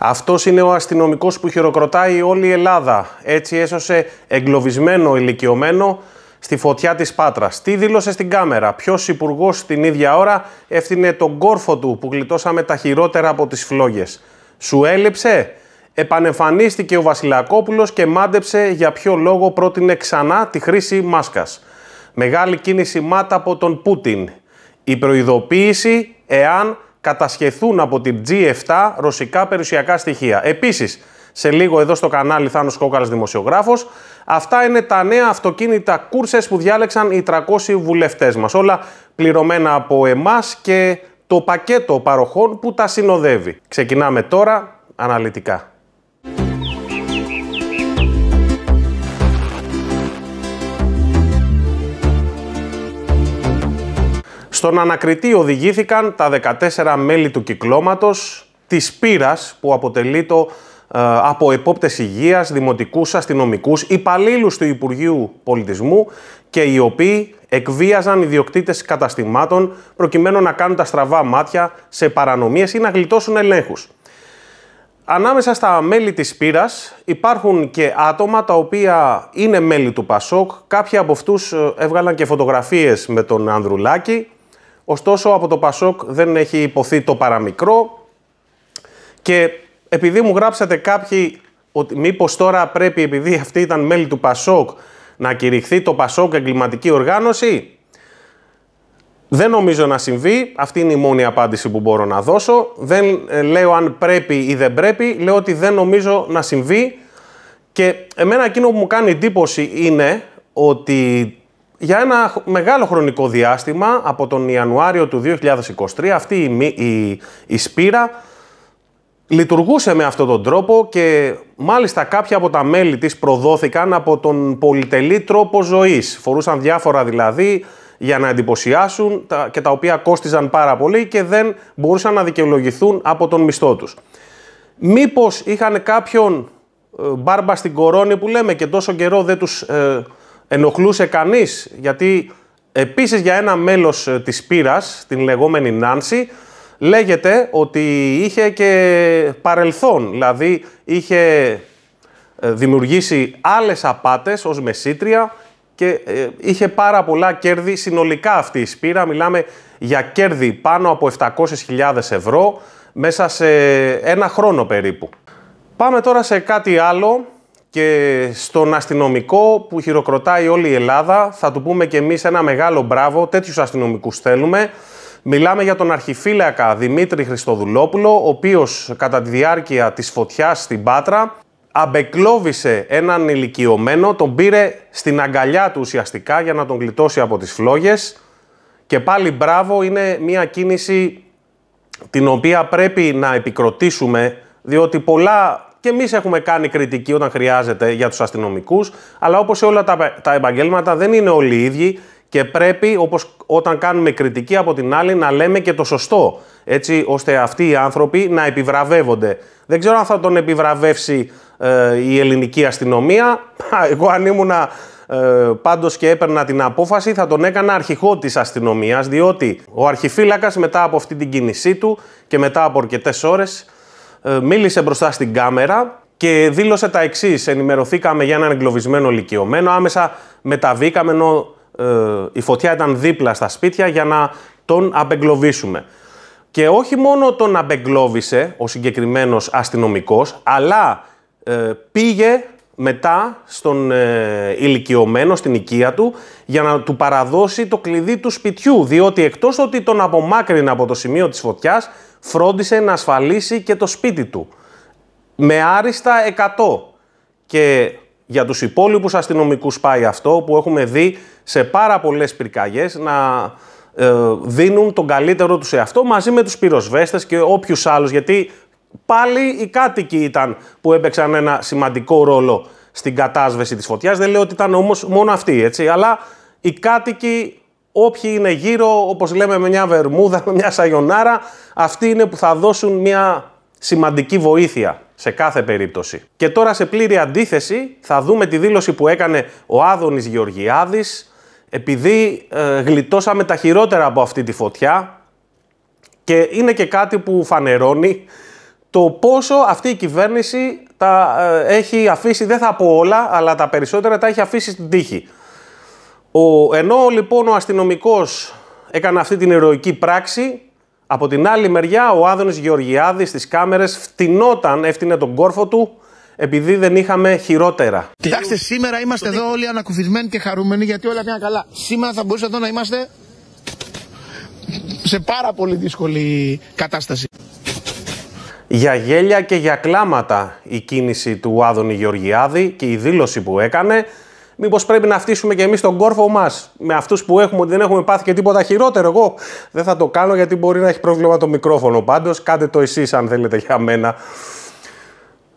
Αυτός είναι ο αστυνομικός που χειροκροτάει όλη η Ελλάδα. Έτσι έσωσε εγκλωβισμένο ηλικιωμένο στη φωτιά της Πάτρας. Τι δήλωσε στην κάμερα, ποιος υπουργός την ίδια ώρα έφτιανε τον κόρφο του που γλιτώσαμε τα χειρότερα από τις φλόγες. Σου έλειψε. Επανεμφανίστηκε ο Βασιλακόπουλος και μάντεψε για ποιο λόγο πρότεινε ξανά τη χρήση μάσκας. Μεγάλη κίνηση μάτα από τον Πούτιν. Η προειδοποίηση εάν κατασχεθούν από την G7 ρωσικά περιουσιακά στοιχεία. Επίσης, σε λίγο εδώ στο κανάλι Θάνος Κόκαλς, Δημοσιογράφος. Αυτά είναι τα νέα αυτοκίνητα κούρσες που διάλεξαν οι 300 βουλευτές μας. Όλα πληρωμένα από εμάς και το πακέτο παροχών που τα συνοδεύει. Ξεκινάμε τώρα αναλυτικά. Στον ανακριτή οδηγήθηκαν τα 14 μέλη του κυκλώματος, της πύρας που αποτελεί ε, από επόπτες υγείας, δημοτικούς, αστυνομικούς, υπαλλήλους του Υπουργείου Πολιτισμού και οι οποίοι εκβίαζαν ιδιοκτήτες καταστημάτων προκειμένου να κάνουν τα στραβά μάτια σε παρανομίες ή να γλιτώσουν ελέγχους. Ανάμεσα στα μέλη της πύρας υπάρχουν και άτομα τα οποία είναι μέλη του Πασόκ. Κάποιοι από αυτούς ε, έβγαλαν και φωτογραφίες με τον Ανδρουλάκη. Ωστόσο από το Πασόκ δεν έχει υποθεί το παραμικρό και επειδή μου γράψατε κάποιοι ότι μήπως τώρα πρέπει επειδή αυτή ήταν μέλη του Πασόκ να κηρυχθεί το Πασόκ εγκληματική οργάνωση. Δεν νομίζω να συμβεί. Αυτή είναι η μόνη απάντηση που μπορώ να δώσω. Δεν ε, λέω αν πρέπει ή δεν πρέπει. Λέω ότι δεν νομίζω να συμβεί. Και εμένα εκείνο που μου κάνει εντύπωση είναι ότι για ένα μεγάλο χρονικό διάστημα, από τον Ιανουάριο του 2023, αυτή η, η, η σπήρα λειτουργούσε με αυτόν τον τρόπο και μάλιστα κάποια από τα μέλη της προδόθηκαν από τον πολυτελή τρόπο ζωής. Φορούσαν διάφορα δηλαδή για να εντυπωσιάσουν και τα οποία κόστιζαν πάρα πολύ και δεν μπορούσαν να δικαιολογηθούν από τον μισθό τους. Μήπως είχαν κάποιον ε, μπάρμπα στην κορώνη που λέμε και τόσο καιρό δεν τους ε, ενοχλούσε κανείς, γιατί επίσης για ένα μέλος ε, της πύρας, την λεγόμενη Νάνση, λέγεται ότι είχε και παρελθόν, δηλαδή είχε ε, δημιουργήσει άλλες απάτες ως μεσήτρια και ε, είχε πάρα πολλά κέρδη συνολικά αυτή η σπήρα. Μιλάμε για κέρδη πάνω από 700.000 ευρώ μέσα σε ένα χρόνο περίπου. Πάμε τώρα σε κάτι άλλο και στον αστυνομικό που χειροκροτάει όλη η Ελλάδα. Θα του πούμε και εμείς ένα μεγάλο μπράβο, τέτοιους αστυνομικούς θέλουμε. Μιλάμε για τον αρχιφύλακα Δημήτρη Χριστοδουλόπουλο, ο οποίος κατά τη διάρκεια της φωτιάς στην Πάτρα αμπεκλώβησε έναν ηλικιωμένο, τον πήρε στην αγκαλιά του ουσιαστικά για να τον γλιτώσει από τις φλόγες. Και πάλι μπράβο είναι μια κίνηση την οποία πρέπει να επικροτήσουμε, διότι πολλά και εμείς έχουμε κάνει κριτική όταν χρειάζεται για τους αστυνομικούς, αλλά όπως σε όλα τα, τα επαγγέλματα δεν είναι όλοι οι ίδιοι και πρέπει όπως όταν κάνουμε κριτική από την άλλη να λέμε και το σωστό έτσι ώστε αυτοί οι άνθρωποι να επιβραβεύονται. Δεν ξέρω αν θα τον επιβραβεύσει ε, η ελληνική αστυνομία. Εγώ αν ήμουνα ε, πάντως και έπαιρνα την απόφαση θα τον έκανα αρχηγό της αστυνομίας διότι ο αρχιφύλακας μετά από αυτή την κίνησή του και μετά από αρκετές ώρες ε, μίλησε μπροστά στην κάμερα και δήλωσε τα εξής. Ενημερωθήκαμε για έναν εγκλωβισμένο ηλικιωμένο. Άμεσα μεταβήκαμε ενώ ε, η φωτιά ήταν δίπλα στα σπίτια για να τον απεγκλωβίσουμε. Και όχι μόνο τον απεγκλώβησε ο συγκεκριμένος αστυνομικός, αλλά ε, πήγε μετά στον ε, ηλικιωμένο, στην οικία του, για να του παραδώσει το κλειδί του σπιτιού, διότι εκτός ότι τον απομάκρυνε από το σημείο της φωτιάς, φρόντισε να ασφαλίσει και το σπίτι του. Με άριστα 100. Και για τους υπόλοιπους αστυνομικούς πάει αυτό που έχουμε δει σε πάρα πολλές πυρκαγιές να ε, δίνουν τον καλύτερο τους εαυτό μαζί με τους πυροσβέστες και όποιους άλλους γιατί πάλι οι κάτοικοι ήταν που έπαιξαν ένα σημαντικό ρόλο στην κατάσβεση της φωτιάς. Δεν λέω ότι ήταν όμως μόνο αυτοί, έτσι, αλλά οι κάτοικοι Όποιοι είναι γύρω, όπως λέμε με μια βερμούδα, με μια σαγιονάρα, αυτοί είναι που θα δώσουν μια σημαντική βοήθεια σε κάθε περίπτωση. Και τώρα σε πλήρη αντίθεση θα δούμε τη δήλωση που έκανε ο Άδωνης Γεωργιάδης επειδή ε, γλιτώσαμε τα χειρότερα από αυτή τη φωτιά και είναι και κάτι που φανερώνει το πόσο αυτή η κυβέρνηση τα ε, έχει αφήσει, δεν θα πω όλα, αλλά τα περισσότερα τα έχει αφήσει στην τύχη. Ο, ενώ λοιπόν ο αστυνομικός έκανε αυτή την ηρωική πράξη, από την άλλη μεριά ο Άδωνης Γεωργιάδης στις κάμερες φτηνόταν, έφτινε τον κόρφο του, επειδή δεν είχαμε χειρότερα. Κοιτάξτε, σήμερα είμαστε εδώ όλοι ανακουφισμένοι και χαρούμενοι γιατί όλα πήγαν καλά. Σήμερα θα μπορούσα εδώ να είμαστε σε πάρα πολύ δύσκολη κατάσταση. Για γέλια και για κλάματα η κίνηση του Άδωνη Γεωργιάδη και η δήλωση που έκανε Μήπως πρέπει να φτύσουμε και εμείς τον κόρφο μας με αυτούς που έχουμε ότι δεν έχουμε πάθει και τίποτα χειρότερο. Εγώ δεν θα το κάνω γιατί μπορεί να έχει πρόβλημα το μικρόφωνο. Πάντως, κάντε το εσείς αν θέλετε για μένα.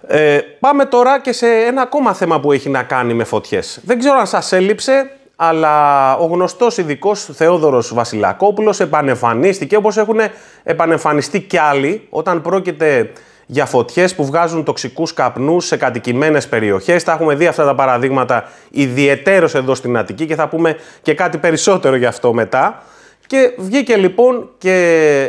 Ε, πάμε τώρα και σε ένα ακόμα θέμα που έχει να κάνει με φωτιές. Δεν ξέρω αν σας έλειψε, αλλά ο γνωστός ειδικός Θεόδωρος Βασιλακόπουλος επανεμφανίστηκε, όπως έχουν επανεμφανιστεί κι άλλοι, όταν πρόκειται για φωτιές που βγάζουν τοξικούς καπνούς σε κατοικημένες περιοχές. Τα έχουμε δει αυτά τα παραδείγματα ιδιαιτέρως εδώ στην Αττική και θα πούμε και κάτι περισσότερο γι' αυτό μετά. Και βγήκε λοιπόν και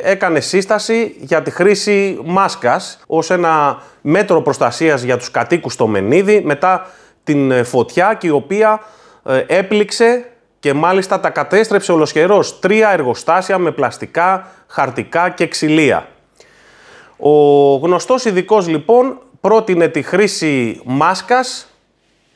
έκανε σύσταση για τη χρήση μάσκας ως ένα μέτρο προστασίας για τους κατοίκους στο Μενίδη μετά την ε, φωτιά και η οποία ε, έπληξε και μάλιστα τα κατέστρεψε ολοσχερός τρία εργοστάσια με πλαστικά, χαρτικά και ξυλία. Ο γνωστός ειδικός λοιπόν πρότεινε τη χρήση μάσκας,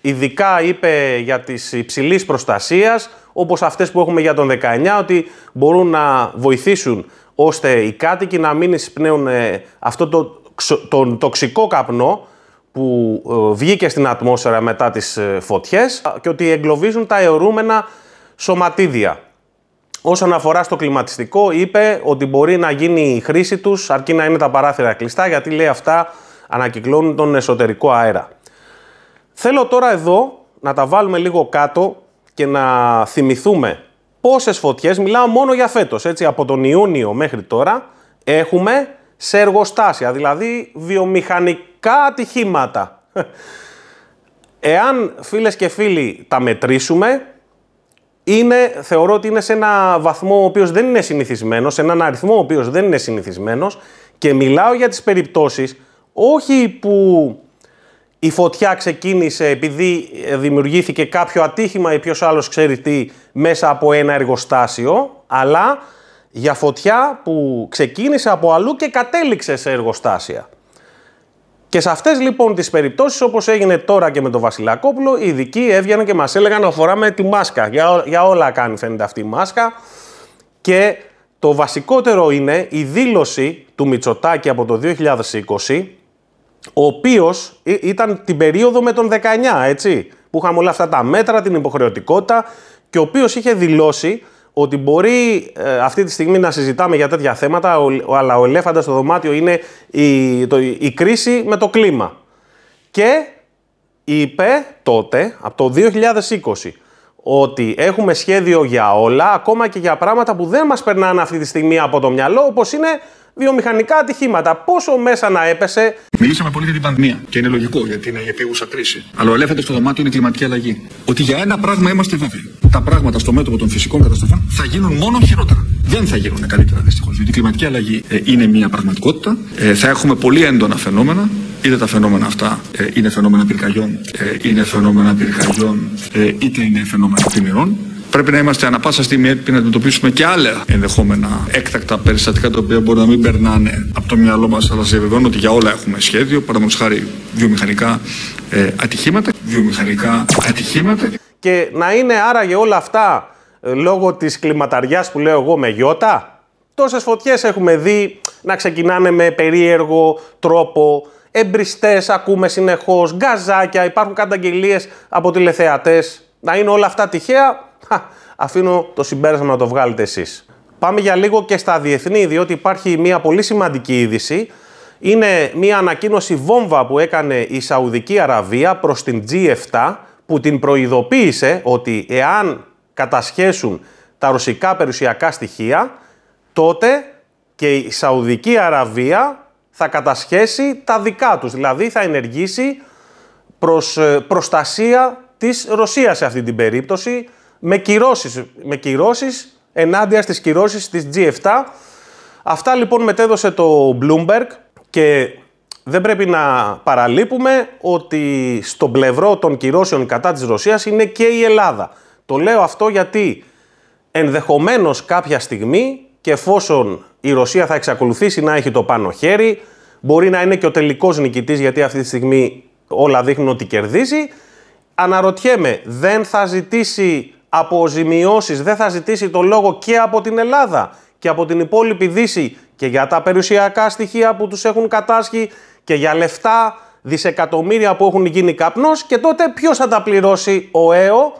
ειδικά είπε για τις υψηλής προστασίας, όπως αυτές που έχουμε για τον 19, ότι μπορούν να βοηθήσουν ώστε οι κάτοικοι να μην εισπνέουν ε, αυτό το, τον τοξικό καπνό που ε, βγήκε στην ατμόσφαιρα μετά τις ε, φωτιές και ότι εγκλωβίζουν τα αιωρούμενα σωματίδια. Όσον αφορά στο κλιματιστικό, είπε ότι μπορεί να γίνει η χρήση τους αρκεί να είναι τα παράθυρα κλειστά, γιατί λέει αυτά ανακυκλώνουν τον εσωτερικό αέρα. Θέλω τώρα εδώ να τα βάλουμε λίγο κάτω και να θυμηθούμε πόσες φωτιές, μιλάω μόνο για φέτος, έτσι, από τον Ιούνιο μέχρι τώρα, έχουμε σε εργοστάσια, δηλαδή βιομηχανικά ατυχήματα. Εάν, φίλες και φίλοι, τα μετρήσουμε, είναι, θεωρώ ότι είναι σε ένα βαθμό ο οποίος δεν είναι συνηθισμένος, σε έναν αριθμό ο οποίος δεν είναι συνηθισμένος και μιλάω για τις περιπτώσεις όχι που η φωτιά ξεκίνησε επειδή δημιουργήθηκε κάποιο ατύχημα ή ποιος άλλος ξέρει τι μέσα από ένα εργοστάσιο, αλλά για φωτιά που ξεκίνησε από αλλού και κατέληξε σε εργοστάσια. Και σε αυτές λοιπόν τις περιπτώσεις, όπως έγινε τώρα και με τον Βασιλακόπουλο, οι ειδικοί έβγαιναν και μας έλεγαν να φοράμε τη μάσκα. Για, για όλα κάνει φαίνεται αυτή η μάσκα. Και το βασικότερο είναι η δήλωση του Μητσοτάκη από το 2020, ο οποίος ήταν την περίοδο με τον 19, έτσι, που είχαμε όλα αυτά τα μέτρα, την υποχρεωτικότητα και ο οποίος είχε δηλώσει ότι μπορεί ε, αυτή τη στιγμή να συζητάμε για τέτοια θέματα, ο, αλλά ο ελέφαντας στο δωμάτιο είναι η, το, η κρίση με το κλίμα. Και είπε τότε, από το 2020, ότι έχουμε σχέδιο για όλα, ακόμα και για πράγματα που δεν μας περνάνε αυτή τη στιγμή από το μυαλό, όπως είναι βιομηχανικά ατυχήματα. Πόσο μέσα να έπεσε. Μιλήσαμε πολύ για την πανδημία και είναι λογικό γιατί είναι η επίγουσα κρίση. Αλλά ο ελέφαντα στο δωμάτιο είναι η κλιματική αλλαγή. Ότι για ένα πράγμα είμαστε βέβαιοι. Τα πράγματα στο μέτωπο των φυσικών καταστροφών θα γίνουν μόνο χειρότερα. Δεν θα γίνουν καλύτερα δυστυχώς. Γιατί η κλιματική αλλαγή ε, είναι μια πραγματικότητα. Ε, θα έχουμε πολύ έντονα φαινόμενα. Είτε τα φαινόμενα αυτά ε, είναι φαινόμενα πυρκαγιών, είναι φαινόμενα πυρκαγιών, είτε είναι φαινόμενα πλημμυρών. Πρέπει να είμαστε ανα πάσα στιγμή έτοιμοι να αντιμετωπίσουμε και άλλα ενδεχόμενα έκτακτα περιστατικά τα οποία μπορεί να μην περνάνε από το μυαλό μας, αλλά σα διαβεβαιώνω ότι για όλα έχουμε σχέδιο. Παραδείγματος χάρη βιομηχανικά ε, ατυχήματα. Βιομηχανικά ατυχήματα. Και να είναι άραγε όλα αυτά ε, λόγω της κλιματαριάς που λέω εγώ με γιώτα. Τόσες φωτιές έχουμε δει να ξεκινάνε με περίεργο τρόπο, εμπριστές ακούμε συνεχώς, γκαζάκια, υπάρχουν καταγγελίες από τηλεθεατές. Να είναι όλα αυτά τυχαία, αφήνω το συμπέρασμα να το βγάλετε εσείς. Πάμε για λίγο και στα διεθνή, διότι υπάρχει μια πολύ σημαντική είδηση. Είναι μια ανακοίνωση βόμβα που έκανε η Σαουδική Αραβία προς την G7, που την προειδοποίησε ότι εάν κατασχέσουν τα ρωσικά περιουσιακά στοιχεία, τότε και η Σαουδική Αραβία θα κατασχέσει τα δικά τους, δηλαδή θα ενεργήσει προς ε, προστασία της Ρωσίας σε αυτή την περίπτωση, με κυρώσεις, με κυρώσεις ενάντια στις κυρώσεις της G7. Αυτά λοιπόν μετέδωσε το Bloomberg και δεν πρέπει να παραλείπουμε ότι στον πλευρό των κυρώσεων κατά της Ρωσίας είναι και η Ελλάδα. Το λέω αυτό γιατί ενδεχομένως κάποια στιγμή και εφόσον η Ρωσία θα εξακολουθήσει να έχει το πάνω χέρι, μπορεί να είναι και ο τελικός νικητής γιατί αυτή τη στιγμή όλα δείχνουν ότι κερδίζει, αναρωτιέμαι, δεν θα ζητήσει αποζημιώσεις δεν θα ζητήσει το λόγο και από την Ελλάδα και από την υπόλοιπη Δύση και για τα περιουσιακά στοιχεία που τους έχουν κατάσχει και για λεφτά, δισεκατομμύρια που έχουν γίνει καπνός και τότε ποιος θα τα πληρώσει ο ΑΕΟ.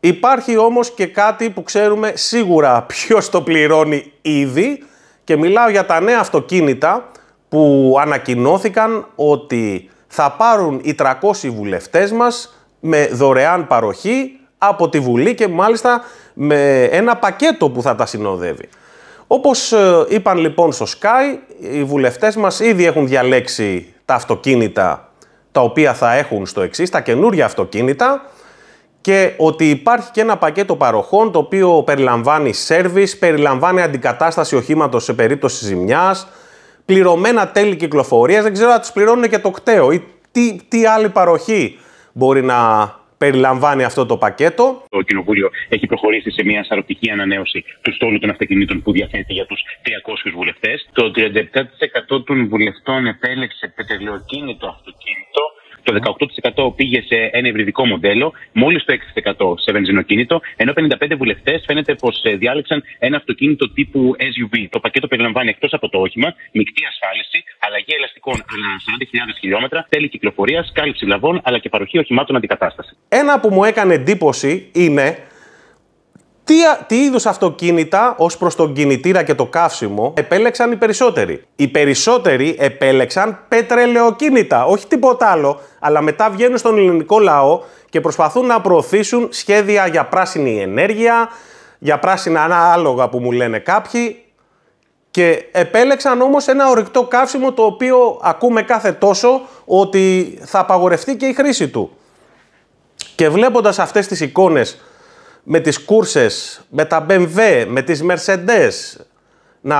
Υπάρχει όμως και κάτι που ξέρουμε σίγουρα ποιος το πληρώνει ήδη και μιλάω για τα νέα αυτοκίνητα που ανακοινώθηκαν ότι θα πάρουν οι 300 βουλευτές μας με δωρεάν παροχή από τη Βουλή και μάλιστα με ένα πακέτο που θα τα συνοδεύει. Όπως ε, είπαν λοιπόν στο Sky, οι βουλευτές μας ήδη έχουν διαλέξει τα αυτοκίνητα τα οποία θα έχουν στο εξής, τα καινούργια αυτοκίνητα και ότι υπάρχει και ένα πακέτο παροχών το οποίο περιλαμβάνει σερβις, περιλαμβάνει αντικατάσταση οχήματος σε περίπτωση ζημιάς, πληρωμένα τέλη κυκλοφορίας, δεν ξέρω αν τους πληρώνουν και το κταίο ή τι, τι άλλη παροχή μπορεί να περιλαμβάνει αυτό το πακέτο. Το Κοινοβούλιο έχει προχωρήσει σε μια σαρωτική ανανέωση του στόλου των αυτοκινήτων που διαθέτει για τους 300 βουλευτές. Το 37% των βουλευτών επέλεξε πετρελαιοκίνητο αυτοκίνητο το 18% ναι. πήγε σε ένα υβριδικό μοντέλο, μόλις το 6% σε βενζινοκίνητο, ενώ 55 βουλευτές φαίνεται πως ε, διάλεξαν ένα αυτοκίνητο τύπου SUV. Το πακέτο περιλαμβάνει εκτός από το όχημα, μεικτή ασφάλιση, αλλαγή ελαστικών ανά 40.000 χιλιόμετρα, τέλη κυκλοφορίας, κάλυψη λαβών, αλλά και παροχή οχημάτων αντικατάστασης. Ένα που μου έκανε εντύπωση είναι τι, τι είδους αυτοκίνητα ως προς τον κινητήρα και το καύσιμο επέλεξαν οι περισσότεροι. Οι περισσότεροι επέλεξαν πετρελαιοκίνητα, όχι τίποτα άλλο, αλλά μετά βγαίνουν στον ελληνικό λαό και προσπαθούν να προωθήσουν σχέδια για πράσινη ενέργεια, για πράσινα ανάλογα που μου λένε κάποιοι. Και επέλεξαν όμως ένα ορυκτό καύσιμο το οποίο ακούμε κάθε τόσο ότι θα απαγορευτεί και η χρήση του. Και βλέποντας αυτές τις εικόνες με τις κούρσες, με τα BMW, με τις Mercedes να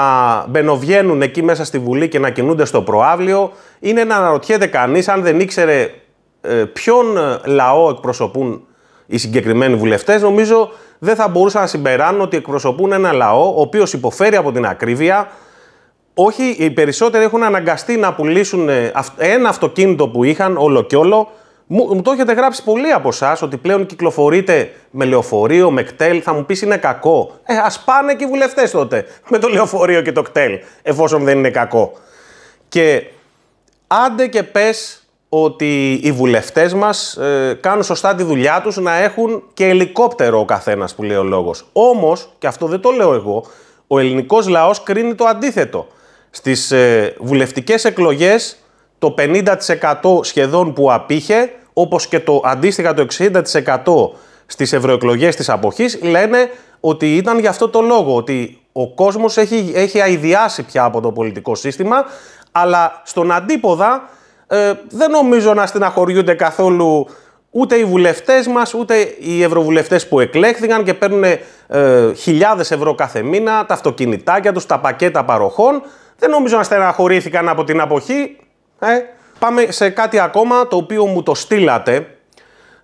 μπαινοβγαίνουν εκεί μέσα στη Βουλή και να κινούνται στο προάβλιο. Είναι να αναρωτιέται κανείς αν δεν ήξερε ε, ποιον ε, λαό εκπροσωπούν οι συγκεκριμένοι βουλευτές. Νομίζω δεν θα μπορούσαν να συμπεράνουν ότι εκπροσωπούν ένα λαό ο οποίος υποφέρει από την ακρίβεια. Όχι, οι περισσότεροι έχουν αναγκαστεί να πουλήσουν ε, ένα αυτοκίνητο που είχαν όλο και όλο μου, μου το έχετε γράψει πολλοί από εσάς ότι πλέον κυκλοφορείτε με λεωφορείο, με κτέλ. Θα μου πεις είναι κακό. Ε, ας πάνε και οι βουλευτές τότε με το λεωφορείο και το κτέλ, εφόσον δεν είναι κακό. Και άντε και πες ότι οι βουλευτές μας ε, κάνουν σωστά τη δουλειά τους να έχουν και ελικόπτερο ο καθένας που λέει ο λόγος. Όμως, και αυτό δεν το λέω εγώ, ο ελληνικός λαός κρίνει το αντίθετο. Στις ε, βουλευτικές εκλογές το 50% σχεδόν που απήχε όπως και το αντίστοιχα το 60% στις ευρωεκλογές της αποχής, λένε ότι ήταν γι' αυτό το λόγο, ότι ο κόσμος έχει, έχει αειδιάσει πια από το πολιτικό σύστημα, αλλά στον αντίποδα ε, δεν νομίζω να στεναχωριούνται καθόλου ούτε οι βουλευτές μας, ούτε οι ευρωβουλευτές που εκλέχθηκαν και παίρνουν ε, χιλιάδες ευρώ κάθε μήνα, τα αυτοκινητάκια τους, τα πακέτα παροχών. Δεν νομίζω να στεναχωρήθηκαν από την αποχή. Ε. Πάμε σε κάτι ακόμα το οποίο μου το στείλατε.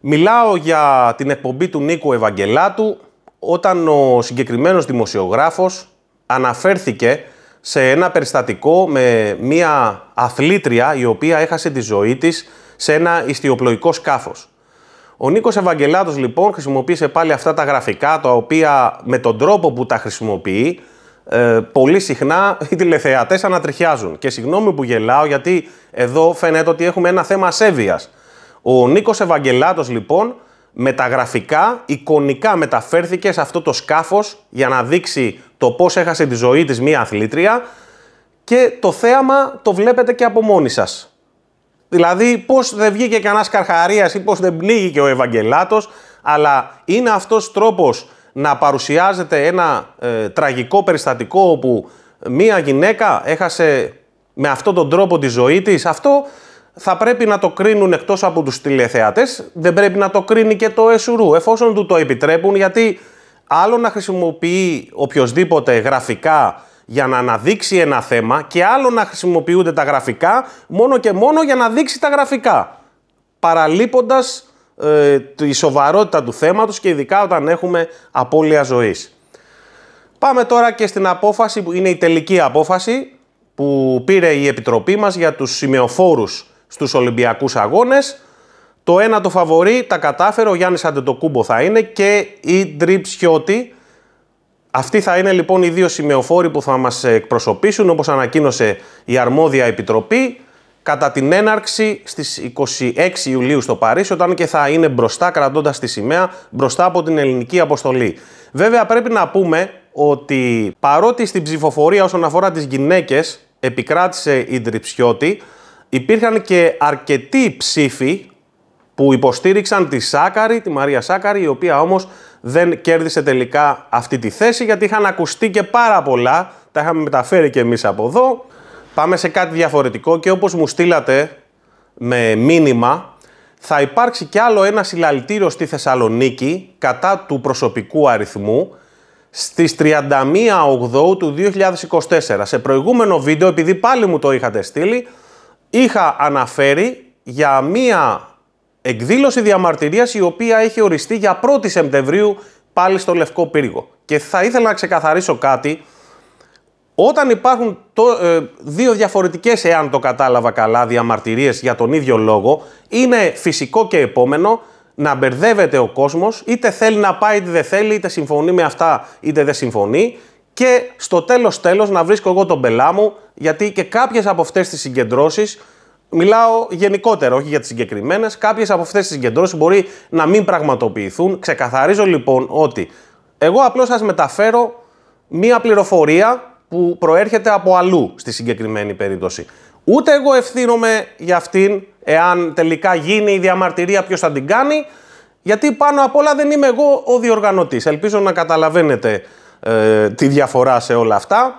Μιλάω για την εκπομπή του Νίκου Ευαγγελάτου όταν ο συγκεκριμένος δημοσιογράφος αναφέρθηκε σε ένα περιστατικό με μία αθλήτρια η οποία έχασε τη ζωή της σε ένα ιστιοπλοϊκό σκάφος. Ο Νίκος Ευαγγελάτος λοιπόν χρησιμοποίησε πάλι αυτά τα γραφικά τα οποία με τον τρόπο που τα χρησιμοποιεί ε, πολύ συχνά οι τηλεθεατές ανατριχιάζουν. Και συγγνώμη που γελάω, γιατί εδώ φαίνεται ότι έχουμε ένα θέμα ασέβειας. Ο Νίκος Ευαγγελάτος, λοιπόν, μεταγραφικά, τα εικονικά μεταφέρθηκε σε αυτό το σκάφος για να δείξει το πώς έχασε τη ζωή της μία αθλήτρια και το θέαμα το βλέπετε και από μόνοι σας. Δηλαδή, πώς δεν βγήκε κανένας καρχαρίας ή πώς δεν πνίγηκε ο Ευαγγελάτος, αλλά είναι αυτός τρόπος να παρουσιάζεται ένα ε, τραγικό περιστατικό όπου μία γυναίκα έχασε με αυτόν τον τρόπο τη ζωή της, αυτό θα πρέπει να το κρίνουν εκτός από τους τηλεθεατές, δεν πρέπει να το κρίνει και το ΕΣΟΥΡΟΥ, εφόσον του το επιτρέπουν, γιατί άλλο να χρησιμοποιεί οποιοδήποτε γραφικά για να αναδείξει ένα θέμα και άλλο να χρησιμοποιούνται τα γραφικά μόνο και μόνο για να δείξει τα γραφικά, παραλείποντας ε, τη σοβαρότητα του θέματος και ειδικά όταν έχουμε απώλεια ζωής. Πάμε τώρα και στην απόφαση που είναι η τελική απόφαση που πήρε η Επιτροπή μας για τους σημεοφόρους στους Ολυμπιακούς Αγώνες. Το ένα το φαβορεί, τα κατάφερε, ο Γιάννης Αντετοκούμπο θα είναι και η Ντριψιώτη. Αυτοί θα είναι λοιπόν οι δύο σημεοφόροι που θα μας εκπροσωπήσουν όπως ανακοίνωσε η αρμόδια επιτροπή κατά την έναρξη στις 26 Ιουλίου στο Παρίσι, όταν και θα είναι μπροστά κρατώντας τη σημαία, μπροστά από την ελληνική αποστολή. Βέβαια πρέπει να πούμε ότι παρότι στην ψηφοφορία όσον αφορά τις γυναίκες επικράτησε η Τριψιώτη, υπήρχαν και αρκετοί ψήφοι που υποστήριξαν τη Σάκαρη, τη Μαρία Σάκαρη, η οποία όμως δεν κέρδισε τελικά αυτή τη θέση, γιατί είχαν ακουστεί και πάρα πολλά, τα είχαμε μεταφέρει και εμείς από εδώ, Πάμε σε κάτι διαφορετικό και όπως μου στείλατε με μήνυμα, θα υπάρξει κι άλλο ένα συλλαλητήριο στη Θεσσαλονίκη κατά του προσωπικού αριθμού στις 31 Οκτώου του 2024. Σε προηγούμενο βίντεο, επειδή πάλι μου το είχατε στείλει, είχα αναφέρει για μία εκδήλωση διαμαρτυρίας η οποία έχει οριστεί για 1η Σεπτεμβρίου πάλι στο Λευκό Πύργο. Και θα ήθελα να ξεκαθαρίσω κάτι όταν υπάρχουν το, ε, δύο διαφορετικές, εάν το κατάλαβα καλά, διαμαρτυρίες για τον ίδιο λόγο, είναι φυσικό και επόμενο να μπερδεύεται ο κόσμος, είτε θέλει να πάει, είτε δεν θέλει, είτε συμφωνεί με αυτά, είτε δεν συμφωνεί, και στο τέλος τέλος να βρίσκω εγώ τον πελά μου, γιατί και κάποιες από αυτές τις συγκεντρώσεις, μιλάω γενικότερα, όχι για τις συγκεκριμένες, κάποιες από αυτές τις συγκεντρώσεις μπορεί να μην πραγματοποιηθούν. Ξεκαθαρίζω λοιπόν ότι εγώ απλώς σας μεταφέρω μία πληροφορία που προέρχεται από αλλού στη συγκεκριμένη περίπτωση. Ούτε εγώ ευθύνομαι για αυτήν, εάν τελικά γίνει η διαμαρτυρία ποιος θα την κάνει, γιατί πάνω απ' όλα δεν είμαι εγώ ο διοργανωτής. Ελπίζω να καταλαβαίνετε ε, τη διαφορά σε όλα αυτά.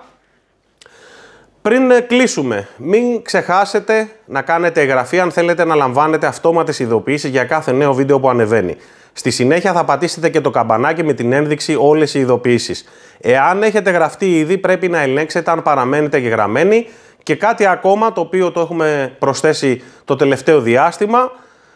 Πριν ε, κλείσουμε, μην ξεχάσετε να κάνετε εγγραφή αν θέλετε να λαμβάνετε αυτόματες ειδοποιήσεις για κάθε νέο βίντεο που ανεβαίνει. Στη συνέχεια θα πατήσετε και το καμπανάκι με την ένδειξη όλες οι ειδοποιήσεις. Εάν έχετε γραφτεί ήδη πρέπει να ελέγξετε αν παραμένετε γεγραμμένοι και κάτι ακόμα το οποίο το έχουμε προσθέσει το τελευταίο διάστημα.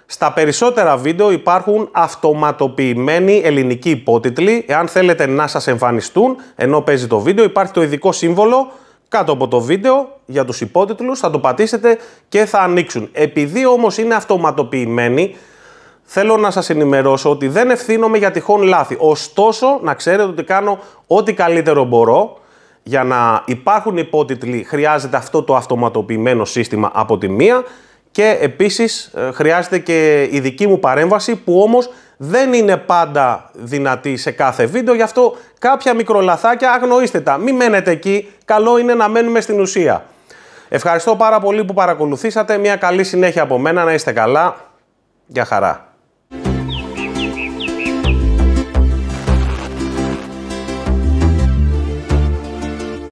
Στα περισσότερα βίντεο υπάρχουν αυτοματοποιημένοι ελληνικοί υπότιτλοι. Εάν θέλετε να σας εμφανιστούν ενώ παίζει το βίντεο υπάρχει το ειδικό σύμβολο κάτω από το βίντεο για τους υπότιτλους, θα το πατήσετε και θα ανοίξουν. Επειδή όμως είναι αυτοματοποιημένοι, θέλω να σας ενημερώσω ότι δεν ευθύνομαι για τυχόν λάθη. Ωστόσο, να ξέρετε ότι κάνω ό,τι καλύτερο μπορώ. Για να υπάρχουν υπότιτλοι χρειάζεται αυτό το αυτοματοποιημένο σύστημα από τη μία και επίσης ε, χρειάζεται και η δική μου παρέμβαση που όμως δεν είναι πάντα δυνατή σε κάθε βίντεο, γι' αυτό κάποια μικρολαθάκια αγνοήστε τα. Μην μένετε εκεί, καλό είναι να μένουμε στην ουσία. Ευχαριστώ πάρα πολύ που παρακολουθήσατε, μια καλή συνέχεια από μένα, να είστε καλά. για χαρά.